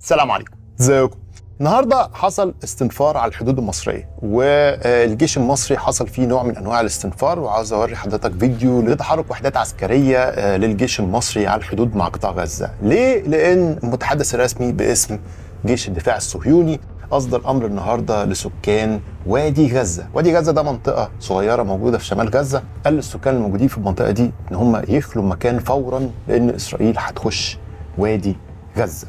السلام عليكم ازيكم النهارده حصل استنفار على الحدود المصريه والجيش المصري حصل فيه نوع من انواع الاستنفار وعاوز اوري حضرتك فيديو لتحرك وحدات عسكريه آه، للجيش المصري على الحدود مع قطاع غزه ليه لان المتحدث الرسمي باسم جيش الدفاع الصهيوني اصدر امر النهارده لسكان وادي غزه، وادي غزه ده منطقه صغيره موجوده في شمال غزه، قال للسكان الموجودين في المنطقه دي ان هم يخلوا مكان فورا لان اسرائيل هتخش وادي غزه.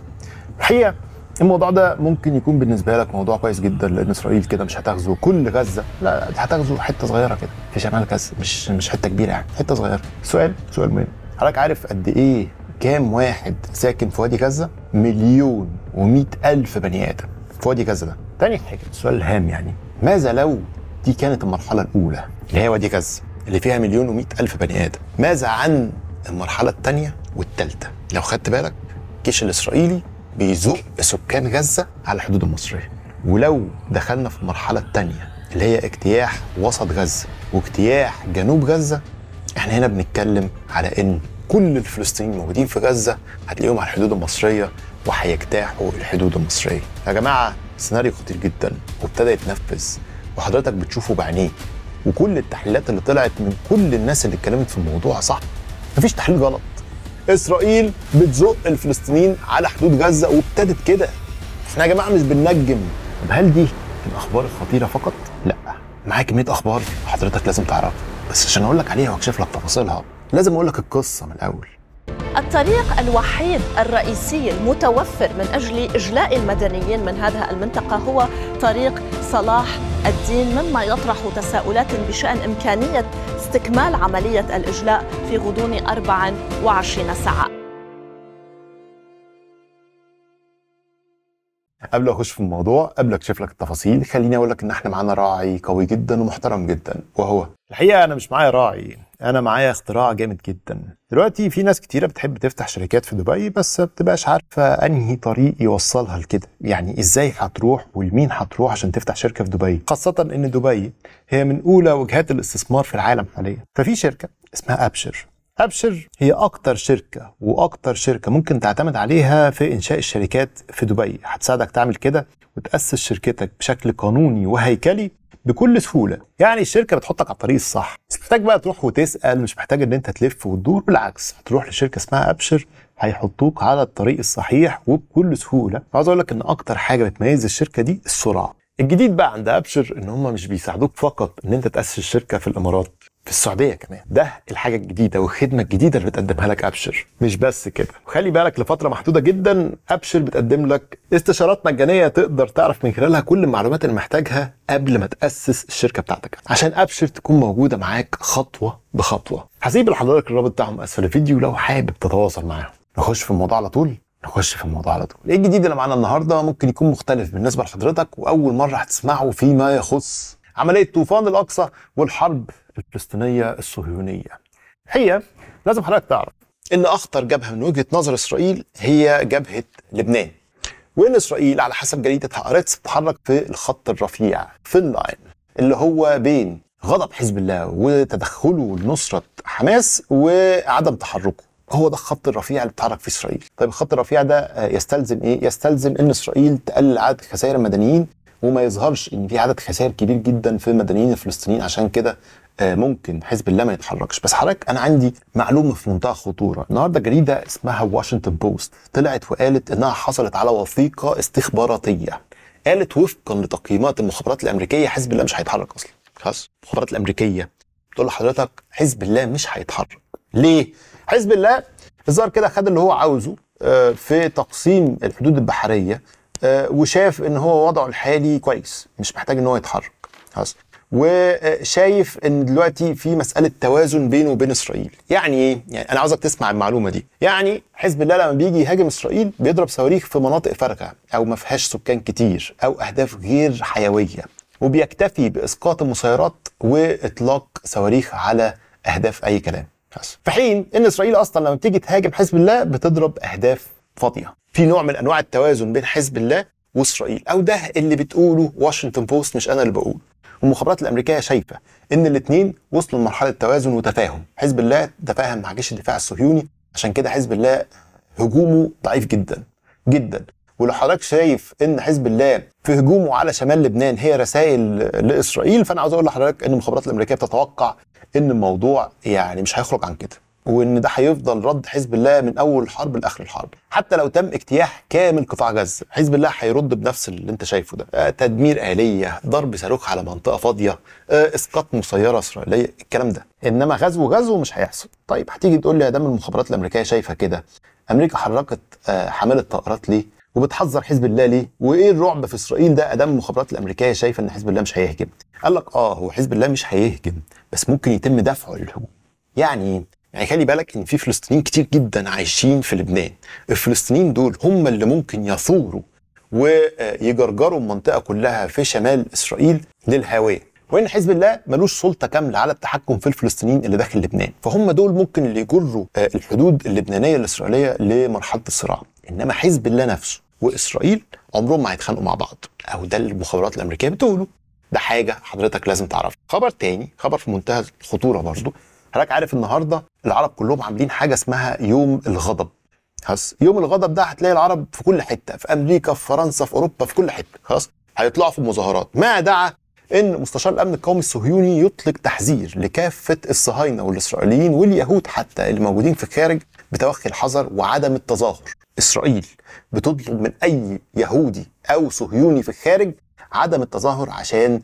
الحقيقه الموضوع ده ممكن يكون بالنسبه لك موضوع كويس جدا لان اسرائيل كده مش هتغزو كل غزه لا هتاخذوا هتغزو حته صغيره كده في شمال غزه مش مش حته كبيره يعني حته صغيره سؤال سؤال مهم حضرتك عارف قد ايه كام واحد ساكن في وادي غزه مليون و ألف بني ادم في وادي غزه ده تاني حاجه السؤال الهام يعني ماذا لو دي كانت المرحله الاولى اللي هي وادي غزه اللي فيها مليون و ألف بني ادم ماذا عن المرحله الثانيه والثالثه لو خدت بالك الجيش الاسرائيلي بيزوق سكان غزه على الحدود المصريه ولو دخلنا في المرحله الثانيه اللي هي اجتياح وسط غزه واجتياح جنوب غزه احنا هنا بنتكلم على ان كل الفلسطينيين الموجودين في غزه هتلاقيهم على الحدود المصريه وهيجتاحوا الحدود المصريه يا جماعه سيناريو خطير جدا وابتدى يتنفذ وحضرتك بتشوفه بعينيك وكل التحليلات اللي طلعت من كل الناس اللي اتكلمت في الموضوع صح مفيش تحليل غلط اسرائيل بتزق الفلسطينيين على حدود غزه وابتدت كده احنا يا جماعه مش بننجم طب هل دي الاخبار الخطيره فقط لا معايا كميه اخبار حضرتك لازم تعرفها بس عشان اقول لك عليها واكشف لك تفاصيلها لازم اقول لك القصه من الاول الطريق الوحيد الرئيسي المتوفر من أجل إجلاء المدنيين من هذه المنطقة هو طريق صلاح الدين مما يطرح تساؤلات بشأن إمكانية استكمال عملية الإجلاء في غضون 24 ساعة قبل اخش في الموضوع قبل اكشف لك التفاصيل خليني اقول لك ان احنا معانا راعي قوي جدا ومحترم جدا وهو الحقيقه انا مش معايا راعي انا معايا اختراع جامد جدا دلوقتي في ناس كتيره بتحب تفتح شركات في دبي بس ما بتبقاش عارفه انهي طريق يوصلها لكده يعني ازاي هتروح ولمين هتروح عشان تفتح شركه في دبي خاصه ان دبي هي من اولى وجهات الاستثمار في العالم حاليا ففي شركه اسمها ابشر أبشر هي أكتر شركة وأكتر شركة ممكن تعتمد عليها في إنشاء الشركات في دبي هتساعدك تعمل كده وتأسس شركتك بشكل قانوني وهيكلي بكل سهولة يعني الشركة بتحطك على الطريق الصح مش محتاج بقى تروح وتسأل مش محتاج إن أنت تلف وتدور بالعكس هتروح لشركة اسمها أبشر هيحطوك على الطريق الصحيح وبكل سهولة عاوز أقول لك إن أكتر حاجة بتميز الشركة دي السرعة الجديد بقى عند أبشر إن هم مش بيساعدوك فقط إن أنت تأسس الشركة في الإمارات في السعوديه كمان ده الحاجه الجديده والخدمه الجديده اللي بتقدمها لك ابشر مش بس كده وخلي بالك لفتره محدوده جدا ابشر بتقدم لك استشارات مجانيه تقدر تعرف من خلالها كل المعلومات اللي محتاجها قبل ما تاسس الشركه بتاعتك عشان ابشر تكون موجوده معاك خطوه بخطوه هسيب لحضرتك الرابط بتاعهم اسفل الفيديو لو حابب تتواصل معاهم نخش في الموضوع على طول نخش في الموضوع على طول ايه الجديد اللي معانا النهارده ممكن يكون مختلف بالنسبه لحضرتك واول مره هتسمعه فيما يخص عمليه طوفان الاقصى والحرب الفلسطينيه الصهيونيه. هي لازم حضرتك تعرف ان اخطر جبهه من وجهه نظر اسرائيل هي جبهه لبنان. وان اسرائيل على حسب جريده هارتس بتتحرك في الخط الرفيع في اللاين اللي هو بين غضب حزب الله وتدخله لنصره حماس وعدم تحركه. هو ده الخط الرفيع اللي بتتحرك فيه اسرائيل. طيب الخط الرفيع ده آه، يستلزم ايه؟ يستلزم ان اسرائيل تقلل عدد الخسائر المدنيين وما يظهرش ان في عدد خسائر كبير جدا في المدنيين الفلسطينيين عشان كده آه، ممكن حزب الله ما يتحركش بس حضرتك انا عندي معلومه في منتهى الخطوره النهارده جريده اسمها واشنطن بوست طلعت وقالت انها حصلت على وثيقه استخباراتيه قالت وفقا لتقييمات المخابرات الامريكيه حزب الله مش هيتحرك اصلا خلاص المخابرات الامريكيه بتقول لحضرتك حزب الله مش هيتحرك ليه حزب الله الظاهر كده خد اللي هو عاوزه آه، في تقسيم الحدود البحريه آه، وشاف ان هو وضعه الحالي كويس مش محتاج ان هو يتحرك خلاص وشايف ان دلوقتي في مساله توازن بينه وبين اسرائيل يعني ايه يعني انا عاوزك تسمع المعلومه دي يعني حزب الله لما بيجي يهاجم اسرائيل بيضرب صواريخ في مناطق فارغه او ما فيهاش سكان كتير او اهداف غير حيويه وبيكتفي باسقاط المسيرات واطلاق صواريخ على اهداف اي كلام في حين ان اسرائيل اصلا لما بتيجي تهاجم حزب الله بتضرب اهداف فاضيه في نوع من انواع التوازن بين حزب الله واسرائيل او ده اللي بتقوله واشنطن بوست مش انا اللي بقوله المخابرات الامريكيه شايفه ان الاثنين وصلوا لمرحله توازن وتفاهم حزب الله تفاهم مع جيش الدفاع الصهيوني عشان كده حزب الله هجومه ضعيف جدا جدا ولو حضرتك شايف ان حزب الله في هجومه على شمال لبنان هي رسائل لاسرائيل فانا عاوز اقول لحضرتك ان المخابرات الامريكيه بتتوقع ان الموضوع يعني مش هيخرج عن كده وان ده هيفضل رد حزب الله من اول الحرب لاخر الحرب حتى لو تم اجتياح كامل قطاع غزه حزب الله هيرد بنفس اللي انت شايفه ده آه، تدمير اليه ضرب صاروخ على منطقه فاضيه آه، اسقاط مسيره اسرائيليه الكلام ده انما غزو غزو مش هيحصل طيب هتيجي تقول لي يا دام المخابرات الامريكيه شايفه كده امريكا حركت آه، حماله طائرات ليه وبتحذر حزب الله ليه؟ وايه الرعب في اسرائيل ده ادام المخابرات الامريكيه شايفه ان حزب الله مش هيهجم؟ قال لك اه هو حزب الله مش هيهجم بس ممكن يتم دفعه للهجوم. يعني إيه؟ يعني خلي بالك ان في فلسطينيين كتير جدا عايشين في لبنان الفلسطينيين دول هم اللي ممكن يثوروا ويجرجروا المنطقه كلها في شمال اسرائيل للهويه وان حزب الله ملوش سلطه كامله على التحكم في الفلسطينيين اللي داخل لبنان فهم دول ممكن اللي يجروا آه، الحدود اللبنانيه الاسرائيليه لمرحله الصراع انما حزب الله نفسه واسرائيل عمرهم ما هيتخانقوا مع بعض او ده المخابرات الامريكيه بتقوله ده حاجه حضرتك لازم تعرفها خبر تاني خبر في منتهى الخطوره برضه حضرتك عارف النهارده العرب كلهم عاملين حاجه اسمها يوم الغضب خلاص يوم الغضب ده هتلاقي العرب في كل حته في امريكا في فرنسا في اوروبا في كل حته خلاص هيطلعوا في مظاهرات ما دعا ان مستشار الامن القومي الصهيوني يطلق تحذير لكافه الصهاينه والاسرائيليين واليهود حتى اللي موجودين في الخارج بتوخي الحذر وعدم التظاهر اسرائيل بتطلب من اي يهودي او صهيوني في الخارج عدم التظاهر عشان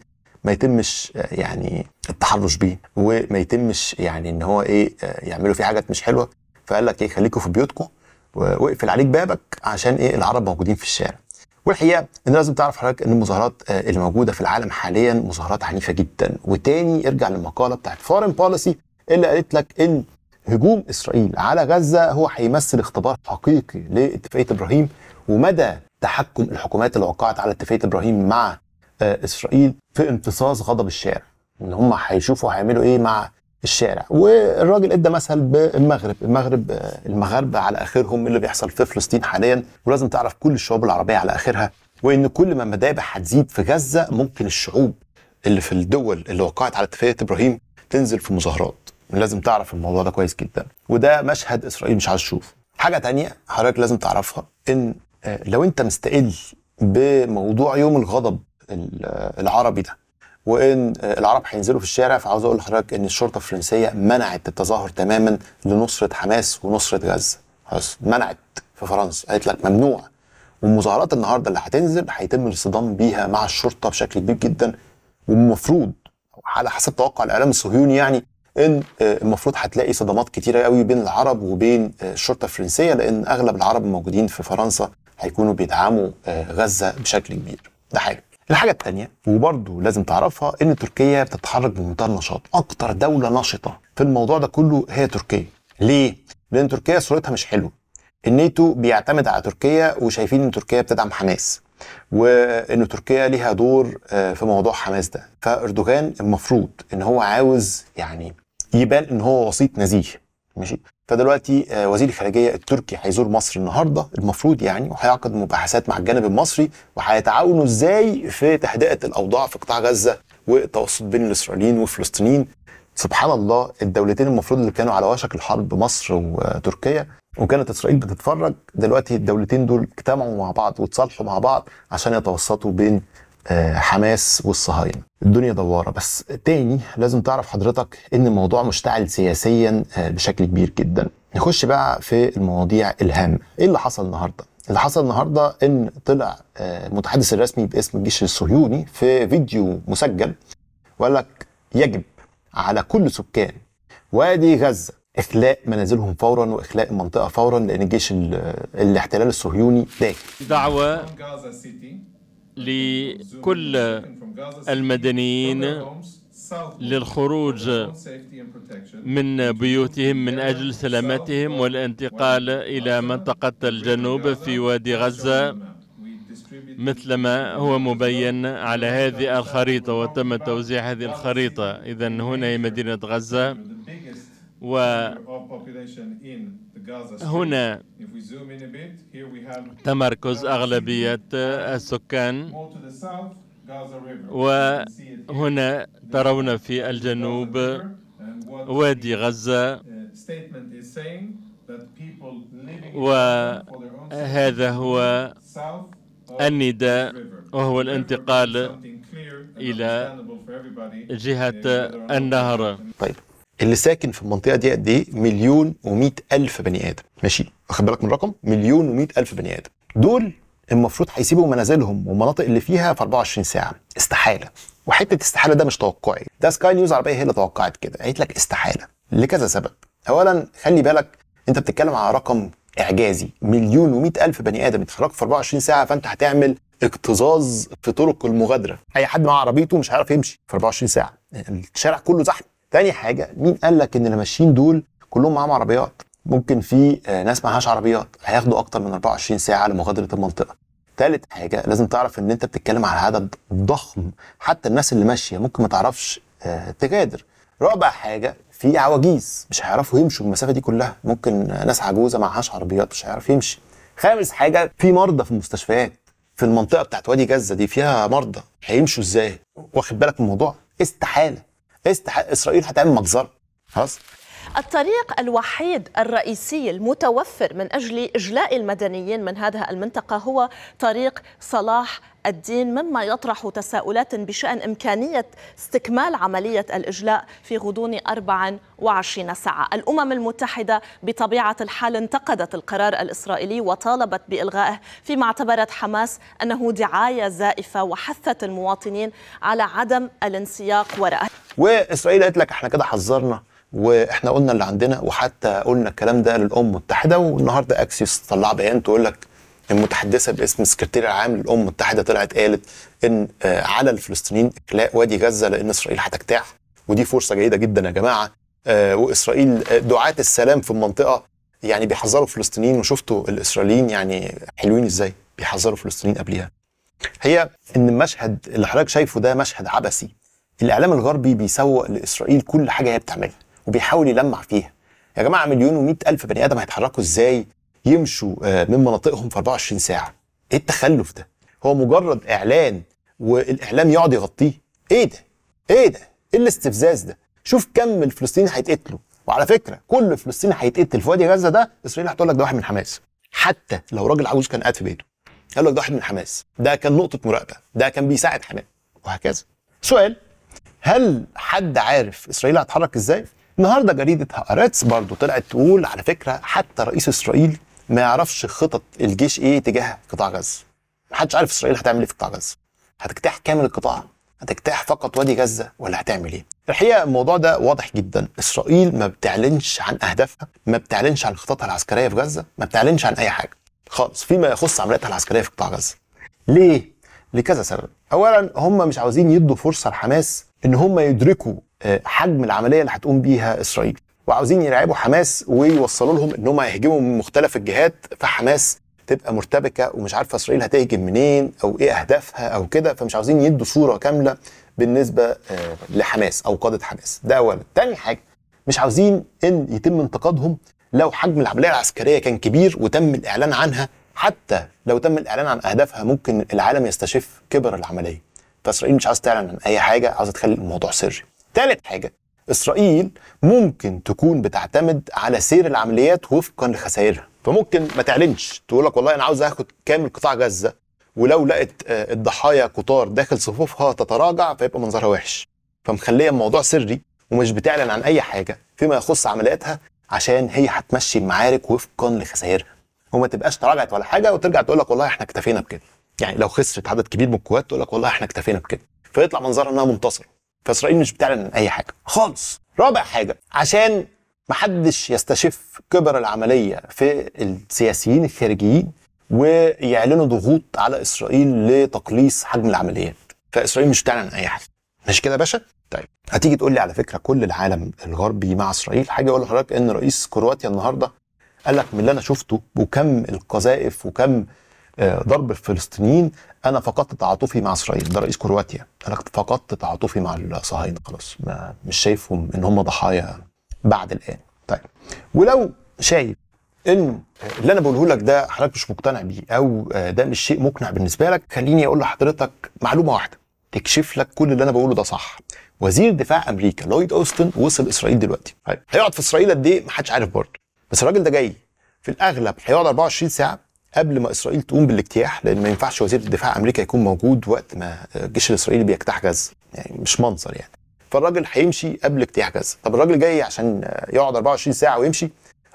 ما يتمش آه، يعني التحرش بيه وما يتمش يعني ان هو ايه آه، يعملوا فيه حاجات مش حلوه فقال لك ايه خليكوا في بيوتكم واقفل عليك بابك عشان ايه العرب موجودين في الشارع والحقيقه ان لازم تعرف حضرتك ان المظاهرات آه، اللي موجوده في العالم حاليا مظاهرات عنيفه جدا وتاني ارجع للمقاله بتاعت فورن بوليسي اللي قالت لك ان هجوم اسرائيل على غزه هو هيمثل اختبار حقيقي لاتفاقيه ابراهيم ومدى تحكم الحكومات اللي وقعت على اتفاقيه ابراهيم مع آه، اسرائيل في امتصاص غضب الشارع ان هم هيشوفوا هيعملوا ايه مع الشارع والراجل ادى مثل بالمغرب المغرب آه، المغاربه على اخرهم اللي بيحصل في فلسطين حاليا ولازم تعرف كل الشعوب العربيه على اخرها وان كل ما المذابح هتزيد في غزه ممكن الشعوب اللي في الدول اللي وقعت على اتفاقيه ابراهيم تنزل في مظاهرات لازم تعرف الموضوع ده كويس جدا وده مشهد اسرائيل مش عايز تشوفه حاجه تانية حضرتك لازم تعرفها ان آه، لو انت مستقل بموضوع يوم الغضب العربي ده وان العرب هينزلوا في الشارع فعاوز اقول لحضرتك ان الشرطه الفرنسيه منعت التظاهر تماما لنصره حماس ونصره غزه خلاص منعت في فرنسا قالت لك ممنوع والمظاهرات النهارده اللي هتنزل هيتم الصدام بيها مع الشرطه بشكل كبير جدا والمفروض على حسب توقع الاعلام الصهيوني يعني ان المفروض هتلاقي صدمات كتيره قوي بين العرب وبين الشرطه الفرنسيه لان اغلب العرب الموجودين في فرنسا هيكونوا بيدعموا غزه بشكل كبير ده حاجه الحاجة التانية وبرضه لازم تعرفها إن تركيا بتتحرك بمنتهى النشاط، أكتر دولة نشطة في الموضوع ده كله هي تركيا. ليه؟ لأن تركيا صورتها مش حلوة. الناتو بيعتمد على تركيا وشايفين إن تركيا بتدعم حماس. وإن تركيا ليها دور آه، في موضوع حماس ده، فأردوغان المفروض إن هو عاوز يعني يبان إن هو وسيط نزيه. ماشي؟ فدلوقتي آه، وزير الخارجيه التركي هيزور مصر النهارده المفروض يعني وهيعقد مباحثات مع الجانب المصري وهيتعاونوا ازاي في تهدئه الاوضاع في قطاع غزه والتوسط بين الاسرائيليين والفلسطينيين سبحان الله الدولتين المفروض اللي كانوا على وشك الحرب مصر وتركيا وكانت اسرائيل بتتفرج دلوقتي الدولتين دول اجتمعوا مع بعض وتصالحوا مع بعض عشان يتوسطوا بين آه، حماس والصهاينه الدنيا دواره بس تاني لازم تعرف حضرتك ان الموضوع مشتعل سياسيا آه، بشكل كبير جدا نخش بقى في المواضيع الهامه ايه اللي حصل النهارده اللي حصل النهارده ان طلع آه، المتحدث الرسمي باسم الجيش الصهيوني في فيديو مسجل وقال لك يجب على كل سكان وادي غزه اخلاء منازلهم فورا واخلاء المنطقه فورا لان الجيش الاحتلال الصهيوني داخل دعوه لكل المدنيين للخروج من بيوتهم من أجل سلامتهم والانتقال إلى منطقة الجنوب في وادي غزة مثلما هو مبين على هذه الخريطة وتم توزيع هذه الخريطة إذا هنا هي مدينة غزة و هنا تمركز أغلبية السكان وهنا ترون في الجنوب وادي uh, غزة وهذا هو النداء وهو الانتقال إلى جهة النهر طيب اللي ساكن في المنطقه دي قد ايه؟ مليون و الف بني ادم ماشي واخد بالك من الرقم؟ مليون و الف بني ادم دول المفروض هيسيبوا منازلهم والمناطق اللي فيها في 24 ساعه استحاله وحته استحاله ده مش توقعي ده سكاي نيوز عربيه هي اللي توقعت كده قالت لك استحاله لكذا سبب اولا خلي بالك انت بتتكلم على رقم اعجازي مليون و الف بني ادم اتحركوا في 24 ساعه فانت هتعمل اكتظاظ في طرق المغادره اي حد معاه عربيته مش هيعرف يمشي في 24 ساعه الشارع كله زحمه تاني حاجه مين قال لك ان اللي ماشيين دول كلهم معاهم عربيات ممكن في آه، ناس معهاش عربيات هياخدوا اكتر من 24 ساعه لمغادره المنطقه تالت حاجه لازم تعرف ان انت بتتكلم على عدد ضخم حتى الناس اللي ماشيه ممكن ما تعرفش آه، تغادر رابع حاجه في عواجيز مش هيعرفوا يمشوا المسافه دي كلها ممكن ناس عجوزه معهاش عربيات مش هيعرف يمشي خامس حاجه في مرضى في المستشفيات في المنطقه بتاعت وادي جزه دي فيها مرضى هيمشوا ازاي واخد بالك من الموضوع استحاله اسرائيل هتعمل مجزره خلاص الطريق الوحيد الرئيسي المتوفر من أجل إجلاء المدنيين من هذه المنطقة هو طريق صلاح الدين مما يطرح تساؤلات بشأن إمكانية استكمال عملية الإجلاء في غضون 24 ساعة الأمم المتحدة بطبيعة الحال انتقدت القرار الإسرائيلي وطالبت بإلغائه فيما اعتبرت حماس أنه دعاية زائفة وحثت المواطنين على عدم الانسياق وراءه وإسرائيل قالت لك احنا كده حذرنا واحنا قلنا اللي عندنا وحتى قلنا الكلام ده للامم المتحده والنهارده اكسيوس طلع بيان تقول لك المتحدثه باسم السكرتير العام للامم المتحده طلعت قالت ان آه، على الفلسطينيين اخلاء وادي غزه لان اسرائيل هتجتاح ودي فرصه جيده جدا يا جماعه آه، واسرائيل آه، دعاه السلام في المنطقه يعني بيحذروا الفلسطينيين وشفتوا الاسرائيليين يعني حلوين ازاي بيحذروا الفلسطينيين قبلها هي ان المشهد اللي حضرتك شايفه ده مشهد عبثي الاعلام الغربي بيسوق لاسرائيل كل حاجه هي بتعملها وبيحاول يلمع فيها يا جماعه مليون و100 الف بني ادم هيتحركوا ازاي يمشوا آه، من مناطقهم في 24 ساعه ايه التخلف ده هو مجرد اعلان والاعلام يقعد يغطيه ايه ده ايه ده ايه الاستفزاز ده شوف كم الفلسطينيين هيتقتلوا وعلى فكره كل فلسطيني هيتقتل في وادي غزه ده اسرائيل هتقول لك ده واحد من حماس حتى لو راجل عجوز كان قاعد في بيته قال لك ده واحد من حماس ده كان نقطه مراقبه ده كان بيساعد حماس وهكذا سؤال هل حد عارف اسرائيل هتتحرك ازاي النهارده جريده هارتس برضو طلعت تقول على فكره حتى رئيس اسرائيل ما يعرفش خطط الجيش ايه تجاه قطاع غزه محدش عارف اسرائيل هتعمل ايه في قطاع غزه هتجتاح كامل القطاع هتجتاح فقط وادي غزه ولا هتعمل ايه الحقيقه الموضوع ده واضح جدا اسرائيل ما بتعلنش عن اهدافها ما بتعلنش عن خططها العسكريه في غزه ما بتعلنش عن اي حاجه خالص فيما يخص عملياتها العسكريه في قطاع غزه ليه لكذا سبب اولا هم مش عاوزين يدوا فرصه لحماس ان هم يدركوا آه، حجم العمليه اللي هتقوم بيها اسرائيل وعاوزين يرعبوا حماس ويوصلوا لهم ان هم هيهجموا من مختلف الجهات فحماس تبقى مرتبكه ومش عارفه اسرائيل هتهجم منين او ايه اهدافها او كده فمش عاوزين يدوا صوره كامله بالنسبه آه، لحماس او قاده حماس ده اولا تاني حاجه مش عاوزين ان يتم انتقادهم لو حجم العمليه العسكريه كان كبير وتم الاعلان عنها حتى لو تم الاعلان عن اهدافها ممكن العالم يستشف كبر العمليه فاسرائيل مش عاوز تعلن عن اي حاجه عاوزه تخلي الموضوع سري تالت حاجة إسرائيل ممكن تكون بتعتمد على سير العمليات وفقا لخسائرها فممكن ما تعلنش تقول لك والله أنا عاوز آخد كامل قطاع غزة ولو لقت آه، الضحايا كتار داخل صفوفها تتراجع فيبقى منظرها وحش فمخليه الموضوع سري ومش بتعلن عن أي حاجة فيما يخص عملياتها عشان هي هتمشي المعارك وفقا لخسائرها وما تبقاش تراجعت ولا حاجه وترجع تقول لك والله احنا اكتفينا بكده يعني لو خسرت عدد كبير من القوات تقول لك والله احنا اكتفينا بكده فيطلع منظرها انها منتصره فاسرائيل مش بتعلن عن اي حاجه خالص رابع حاجه عشان محدش يستشف كبر العمليه في السياسيين الخارجيين ويعلنوا ضغوط على اسرائيل لتقليص حجم العمليات فاسرائيل مش بتعلن عن اي حاجه ماشي كده يا باشا طيب هتيجي تقول لي على فكره كل العالم الغربي مع اسرائيل حاجه اقول لحضرتك ان رئيس كرواتيا النهارده قال لك من اللي انا شفته وكم القذائف وكم آه، ضرب الفلسطينيين انا فقدت تعاطفي مع اسرائيل ده رئيس كرواتيا انا فقدت تعاطفي مع الصهاينه خلاص ما مش شايفهم ان هم ضحايا بعد الان طيب ولو شايف انه اللي انا بقوله لك ده حضرتك مش مقتنع بيه او آه، ده مش شيء مقنع بالنسبه لك خليني اقول لحضرتك معلومه واحده تكشف لك كل اللي انا بقوله ده صح وزير دفاع امريكا لويد اوستن وصل اسرائيل دلوقتي طيب هيقعد في اسرائيل قد ايه محدش عارف برضه بس الراجل ده جاي في الاغلب هيقعد 24 ساعه قبل ما اسرائيل تقوم بالاجتياح لان ما ينفعش وزير الدفاع امريكا يكون موجود وقت ما الجيش الاسرائيلي بيجتاح غزه يعني مش منظر يعني فالراجل هيمشي قبل اجتياح غزه طب الراجل جاي عشان يقعد 24 ساعه ويمشي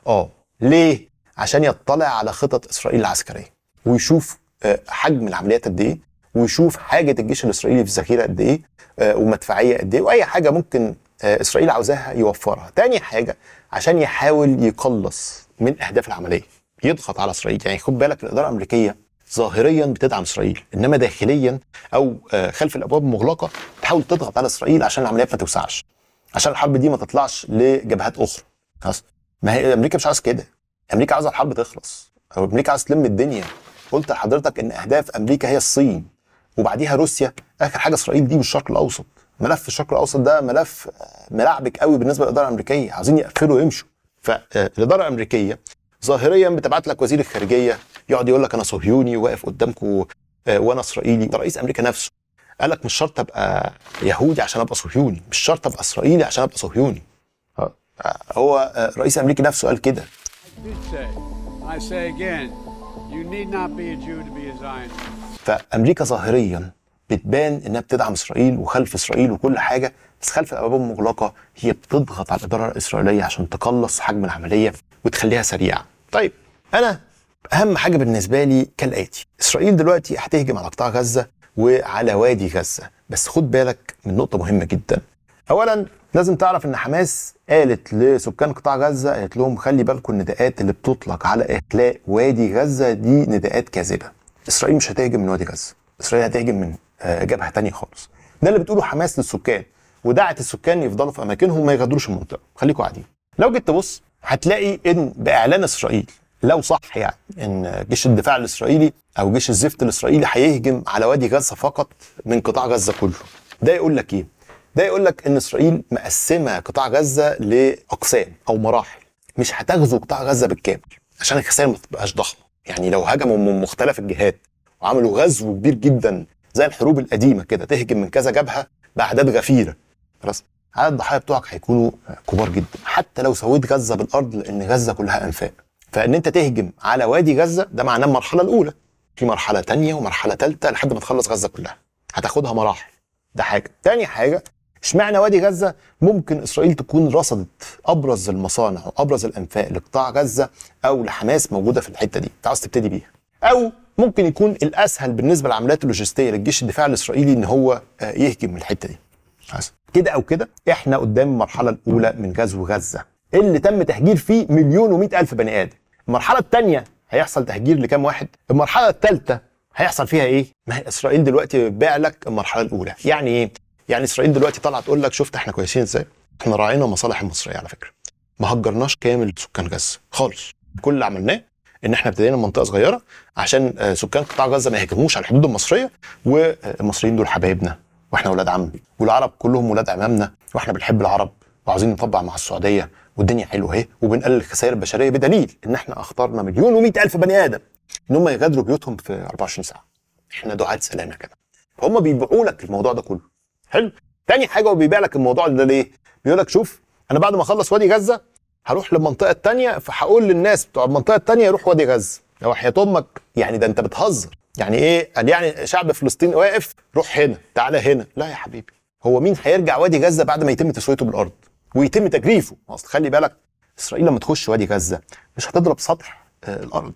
اه ليه عشان يطلع على خطط اسرائيل العسكريه ويشوف آه، حجم العمليات قد ايه ويشوف حاجه الجيش الاسرائيلي في الذخيره قد ايه آه، ومدفعيه قد ايه واي حاجه ممكن آه، اسرائيل عاوزاها يوفرها تاني حاجه عشان يحاول يقلص من اهداف العمليه يضغط على اسرائيل يعني خد بالك الاداره الامريكيه ظاهريا بتدعم اسرائيل انما داخليا او آه، خلف الابواب المغلقه بتحاول تضغط على اسرائيل عشان العمليات ما توسعش عشان الحرب دي ما تطلعش لجبهات اخرى خلاص ما هي امريكا مش عايزه كده امريكا عايزه الحرب تخلص او امريكا عايزه تلم الدنيا قلت لحضرتك ان اهداف امريكا هي الصين وبعديها روسيا اخر حاجه اسرائيل دي بالشرق الاوسط ملف الشرق الاوسط ده ملف آه، ملعبك قوي بالنسبه للاداره الامريكيه عايزين يقفلوا ويمشوا فالاداره الامريكيه ظاهريا بتبعت لك وزير الخارجيه يقعد يقول لك انا صهيوني واقف قدامكم آه، وانا اسرائيلي ده رئيس امريكا نفسه قال لك مش شرط ابقى يهودي عشان ابقى صهيوني مش شرط ابقى اسرائيلي عشان ابقى صهيوني آه. آه، هو رئيس امريكا نفسه قال كده فامريكا ظاهريا بتبان انها بتدعم اسرائيل وخلف اسرائيل وكل حاجه بس خلف الابواب المغلقه هي بتضغط على الاداره الاسرائيليه عشان تقلص حجم العمليه وتخليها سريعه طيب انا اهم حاجه بالنسبه لي كالاتي اسرائيل دلوقتي هتهجم على قطاع غزه وعلى وادي غزه بس خد بالك من نقطه مهمه جدا اولا لازم تعرف ان حماس قالت لسكان قطاع غزه قالت لهم خلي بالكم النداءات اللي بتطلق على اخلاء وادي غزه دي نداءات كاذبه اسرائيل مش هتهجم من وادي غزه اسرائيل هتهجم من آه، جبهه تانية خالص ده اللي بتقوله حماس للسكان ودعت السكان يفضلوا في اماكنهم ما يغادروش المنطقه خليكم قاعدين لو جيت تبص هتلاقي ان باعلان اسرائيل لو صح يعني ان جيش الدفاع الاسرائيلي او جيش الزفت الاسرائيلي هيهجم على وادي غزه فقط من قطاع غزه كله ده يقول لك ايه ده يقول لك ان اسرائيل مقسمه قطاع غزه لاقسام او مراحل مش هتغزو قطاع غزه بالكامل عشان الخسائر ما تبقاش ضخمه يعني لو هجموا من مختلف الجهات وعملوا غزو كبير جدا زي الحروب القديمه كده تهجم من كذا جبهه باعداد غفيره خلاص عدد الضحايا بتوعك هيكونوا كبار جدا حتى لو سويت غزه بالارض لان غزه كلها انفاق فان انت تهجم على وادي غزه ده معناه المرحله الاولى في مرحله تانية ومرحله تالتة لحد ما تخلص غزه كلها هتاخدها مراحل ده حاجه تاني حاجه اشمعنى وادي غزه ممكن اسرائيل تكون رصدت ابرز المصانع وابرز الانفاق لقطاع غزه او لحماس موجوده في الحته دي انت عاوز تبتدي بيها او ممكن يكون الاسهل بالنسبه للعمليات اللوجستيه للجيش الدفاع الاسرائيلي ان هو آه، يهجم من الحته دي حسن. كده او كده احنا قدام المرحله الاولى من غزو غزه اللي تم تهجير فيه مليون و الف بني ادم المرحله الثانيه هيحصل تهجير لكام واحد المرحله الثالثه هيحصل فيها ايه ما هي اسرائيل دلوقتي بتبيع لك المرحله الاولى يعني ايه يعني اسرائيل دلوقتي طالعه تقول لك شفت احنا كويسين ازاي احنا راعينا مصالح المصريه على فكره ما هجرناش كامل سكان غزه خالص كل اللي عملناه ان احنا ابتدينا منطقه صغيره عشان آه، سكان قطاع غزه ما يهاجموش على الحدود المصريه والمصريين دول حبايبنا واحنا ولاد عم والعرب كلهم ولاد عمامنا واحنا بنحب العرب وعاوزين نطبع مع السعوديه والدنيا حلوه اهي وبنقلل الخسائر البشريه بدليل ان احنا اخترنا مليون و100 الف بني ادم ان هم يغادروا بيوتهم في 24 ساعه احنا دعاه سلام يا جماعه فهم بيبيعوا لك الموضوع ده كله حلو تاني حاجه هو بيبيع لك الموضوع ده ليه بيقول لك شوف انا بعد ما اخلص وادي غزه هروح للمنطقه الثانيه فهقول للناس بتوع المنطقه الثانيه يروح وادي غزه لو حياه امك يعني ده انت بتهزر يعني ايه قال يعني شعب فلسطين واقف روح هنا تعالى هنا لا يا حبيبي هو مين هيرجع وادي غزه بعد ما يتم تسويته بالارض ويتم تجريفه اصل خلي بالك اسرائيل لما تخش وادي غزه مش هتضرب سطح آه، الارض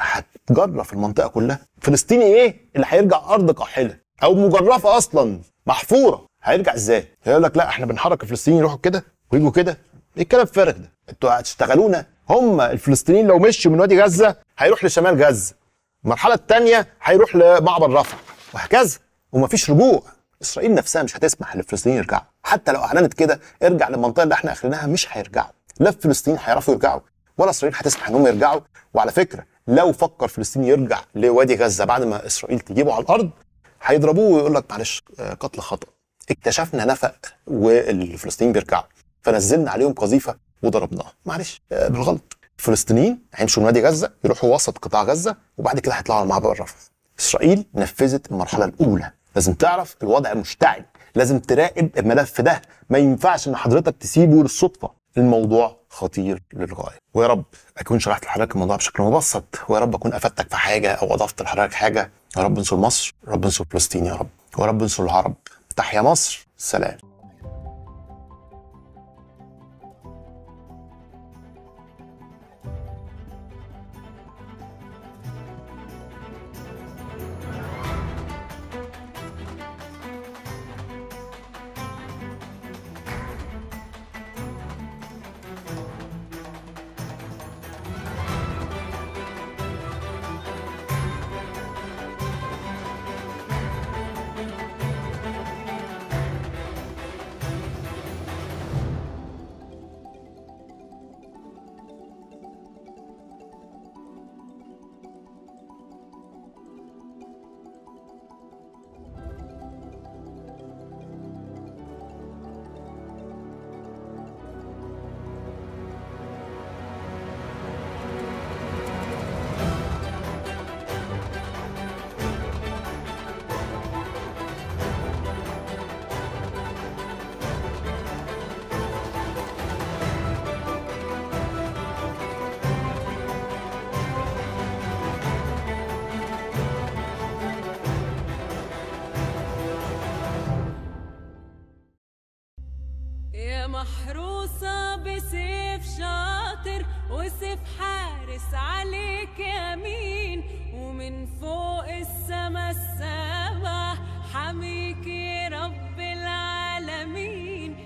هتجرف المنطقه كلها فلسطيني ايه اللي هيرجع ارض قاحله او مجرفه اصلا محفوره هيرجع ازاي هيقول لك لا احنا بنحرك الفلسطينيين يروحوا كده ويجوا كده ايه الكلام الفارغ ده انتوا هتشتغلونا هم الفلسطينيين لو مشوا من وادي غزه هيروح لشمال غزه المرحله الثانيه هيروح لمعبر رفح وهكذا ومفيش رجوع اسرائيل نفسها مش هتسمح للفلسطينيين يرجعوا حتى لو اعلنت كده ارجع للمنطقه اللي احنا اخرناها مش هيرجعوا لا الفلسطينيين هيعرفوا يرجعوا ولا اسرائيل هتسمح انهم يرجعوا وعلى فكره لو فكر فلسطيني يرجع لوادي غزه بعد ما اسرائيل تجيبه على الارض هيضربوه ويقول لك معلش آه، قتل خطا اكتشفنا نفق والفلسطينيين بيرجعوا فنزلنا عليهم قذيفه وضربناها معلش آه، بالغلط فلسطينيين هيمشوا من وادي غزه يروحوا وسط قطاع غزه وبعد كده هيطلعوا على معبر رفح اسرائيل نفذت المرحله الاولى لازم تعرف الوضع مشتعل لازم تراقب الملف ده ما ينفعش ان حضرتك تسيبه للصدفه الموضوع خطير للغايه ويا رب اكون شرحت لحضرتك الموضوع بشكل مبسط ويا رب اكون افدتك في حاجه او اضفت لحضرتك حاجه يا رب انصر مصر رب انصر فلسطين يا رب ويا رب انصر العرب تحيا مصر سلام بسيف شاطر وسيف حارس عليه